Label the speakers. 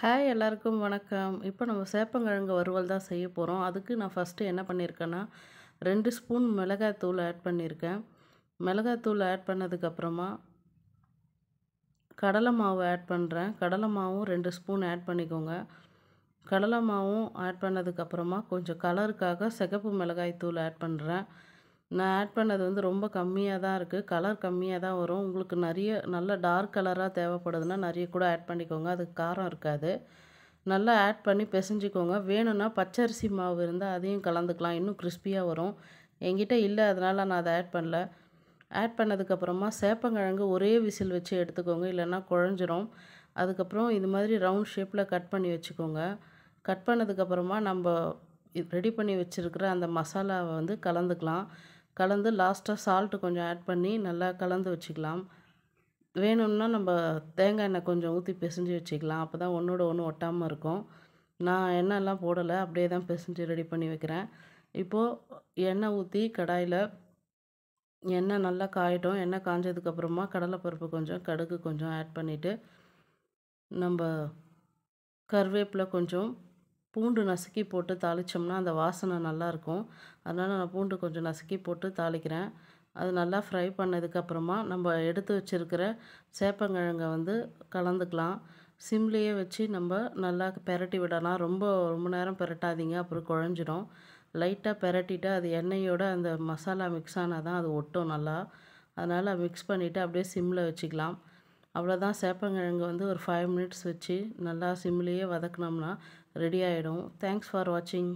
Speaker 1: hi எல்லாருக்கும் வணக்கம் இப்போ நம்ம சேப்பங்கிழங்கு வறுவல் தான் செய்ய போகிறோம் அதுக்கு நான் ஃபஸ்ட்டு என்ன பண்ணியிருக்கேன்னா ரெண்டு ஸ்பூன் மிளகாய்த்தூள் ஆட் பண்ணியிருக்கேன் தூள் ஆட் பண்ணதுக்கப்புறமா கடலை மாவு ஆட் பண்ணுறேன் கடலை மாவும் ரெண்டு ஸ்பூன் ஆட் பண்ணிக்கோங்க கடலை மாவும் ஆட் பண்ணதுக்கப்புறமா கொஞ்சம் கலருக்காக சிகப்பு மிளகாய்த்தூள் ஆட் பண்ணுறேன் நான் ஆட் பண்ணது வந்து ரொம்ப கம்மியாக தான் இருக்குது கலர் கம்மியாக தான் வரும் உங்களுக்கு நிறைய நல்ல டார்க் கலராக தேவைப்படுதுன்னா நிறைய கூட ஆட் பண்ணிக்கோங்க அதுக்கு காரம் இருக்காது நல்லா ஆட் பண்ணி பிசைஞ்சிக்கோங்க வேணும்னா பச்சரிசி மாவு இருந்தால் அதையும் கலந்துக்கலாம் இன்னும் கிறிஸ்பியாக வரும் என்கிட்ட இல்லை அதனால் நான் அதை ஆட் பண்ணல ஆட் பண்ணதுக்கப்புறமா சேப்பங்கிழங்கு ஒரே விசில் வச்சு எடுத்துக்கோங்க இல்லைன்னா குழஞ்சிரும் அதுக்கப்புறம் இது மாதிரி ரவுண்ட் ஷேப்பில் கட் பண்ணி வச்சுக்கோங்க கட் பண்ணதுக்கப்புறமா நம்ம ரெடி பண்ணி வச்சுருக்கிற அந்த மசாலாவை வந்து கலந்துக்கலாம் கலந்து லாஸ்ட்டாக சால்ட்டு கொஞ்சம் ஆட் பண்ணி நல்லா கலந்து வச்சுக்கலாம் வேணும்னா நம்ம தேங்காய் எண்ணெய் கொஞ்சம் ஊற்றி பிசைஞ்சு வச்சுக்கலாம் அப்போ தான் ஒன்றோட ஒன்று ஒட்டாமல் இருக்கும் நான் எண்ணெய்லாம் போடலை அப்படியே தான் பிசைஞ்சு ரெடி பண்ணி வைக்கிறேன் இப்போது எண்ணெய் ஊற்றி கடாயில் எண்ணெய் நல்லா காயட்டும் எண்ணெய் காஞ்சதுக்கப்புறமா கடலைப்பருப்பு கொஞ்சம் கடுகு கொஞ்சம் ஆட் பண்ணிவிட்டு நம்ம கருவேப்பில் கொஞ்சம் பூண்டு நசுக்கி போட்டு தாளித்தோம்னா அந்த வாசனை நல்லாயிருக்கும் அதனால் நான் பூண்டு கொஞ்சம் நசுக்கி போட்டு தாளிக்கிறேன் அது நல்லா ஃப்ரை பண்ணதுக்கப்புறமா நம்ம எடுத்து வச்சுருக்கிற சேப்பங்கிழங்கை வந்து கலந்துக்கலாம் சிம்லேயே வச்சு நம்ம நல்லா பெரட்டி விடலாம் ரொம்ப ரொம்ப நேரம் பெரட்டாதீங்க அப்புறம் குழஞ்சிடும் லைட்டாக பெரட்டிட்டு அது எண்ணெயோட அந்த மசாலா மிக்ஸ் ஆனால் தான் அது ஒட்டும் நல்லா அதனால் மிக்ஸ் பண்ணிவிட்டு அப்படியே சிம்மில் வச்சுக்கலாம் அவ்வளோதான் சேப்பங்கிழங்கு வந்து ஒரு ஃபைவ் மினிட்ஸ் வச்சு நல்லா சிம்லேயே வதக்குனோம்னா ரெடி ஆகிடும் தேங்க்ஸ் ஃபார் வாட்சிங்